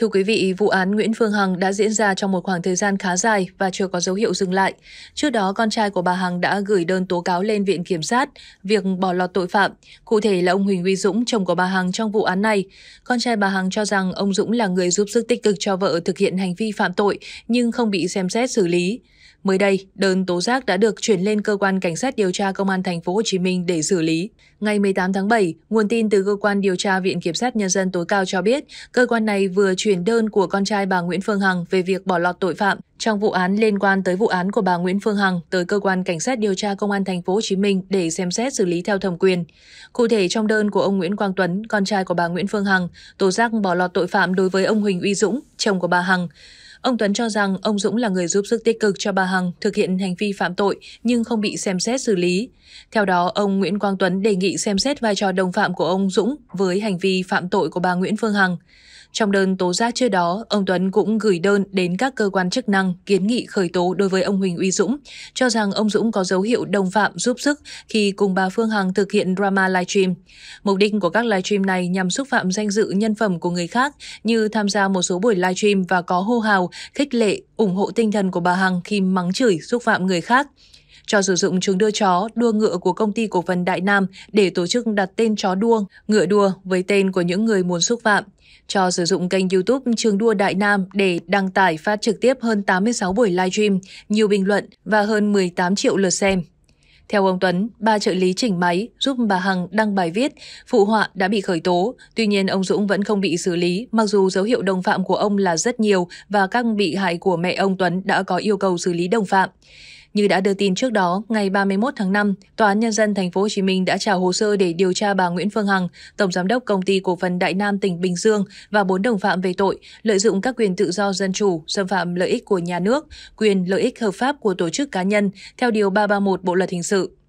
Thưa quý vị, vụ án Nguyễn Phương Hằng đã diễn ra trong một khoảng thời gian khá dài và chưa có dấu hiệu dừng lại. Trước đó, con trai của bà Hằng đã gửi đơn tố cáo lên Viện Kiểm sát việc bỏ lọt tội phạm, cụ thể là ông Huỳnh Huy Dũng, chồng của bà Hằng trong vụ án này. Con trai bà Hằng cho rằng ông Dũng là người giúp sức tích cực cho vợ thực hiện hành vi phạm tội nhưng không bị xem xét xử lý. Mới đây, đơn tố giác đã được chuyển lên cơ quan cảnh sát điều tra công an thành phố Hồ Chí Minh để xử lý. Ngày 18 tháng 7, nguồn tin từ cơ quan điều tra Viện Kiểm sát Nhân dân tối cao cho biết, cơ quan này vừa chuyển chuyển đơn của con trai bà Nguyễn Phương Hằng về việc bỏ lọt tội phạm trong vụ án liên quan tới vụ án của bà Nguyễn Phương Hằng tới cơ quan cảnh sát điều tra công an thành phố Hồ Chí Minh để xem xét xử lý theo thẩm quyền. Cụ thể trong đơn của ông Nguyễn Quang Tuấn, con trai của bà Nguyễn Phương Hằng, tố giác bỏ lọt tội phạm đối với ông Huỳnh Uy Dũng, chồng của bà Hằng. Ông Tuấn cho rằng ông Dũng là người giúp sức tích cực cho bà Hằng thực hiện hành vi phạm tội nhưng không bị xem xét xử lý. Theo đó, ông Nguyễn Quang Tuấn đề nghị xem xét vai trò đồng phạm của ông Dũng với hành vi phạm tội của bà Nguyễn Phương Hằng. Trong đơn tố giác trước đó, ông Tuấn cũng gửi đơn đến các cơ quan chức năng kiến nghị khởi tố đối với ông Huỳnh Uy Dũng, cho rằng ông Dũng có dấu hiệu đồng phạm giúp sức khi cùng bà Phương Hằng thực hiện drama livestream. Mục đích của các livestream này nhằm xúc phạm danh dự nhân phẩm của người khác như tham gia một số buổi livestream và có hô hào, khích lệ, ủng hộ tinh thần của bà Hằng khi mắng chửi, xúc phạm người khác cho sử dụng trường đưa chó, đua ngựa của công ty cổ phần Đại Nam để tổ chức đặt tên chó đua, ngựa đua với tên của những người muốn xúc phạm. Cho sử dụng kênh YouTube Trường Đua Đại Nam để đăng tải phát trực tiếp hơn 86 buổi livestream, nhiều bình luận và hơn 18 triệu lượt xem. Theo ông Tuấn, ba trợ lý chỉnh máy giúp bà Hằng đăng bài viết, phụ họa đã bị khởi tố. Tuy nhiên, ông Dũng vẫn không bị xử lý, mặc dù dấu hiệu đồng phạm của ông là rất nhiều và các bị hại của mẹ ông Tuấn đã có yêu cầu xử lý đồng phạm. Như đã đưa tin trước đó, ngày 31 tháng 5, Tòa án Nhân dân Thành phố Hồ Chí Minh đã trả hồ sơ để điều tra bà Nguyễn Phương Hằng, Tổng Giám đốc Công ty Cổ phần Đại Nam tỉnh Bình Dương và bốn đồng phạm về tội lợi dụng các quyền tự do dân chủ, xâm phạm lợi ích của nhà nước, quyền lợi ích hợp pháp của tổ chức cá nhân theo Điều 331 Bộ Luật Hình sự.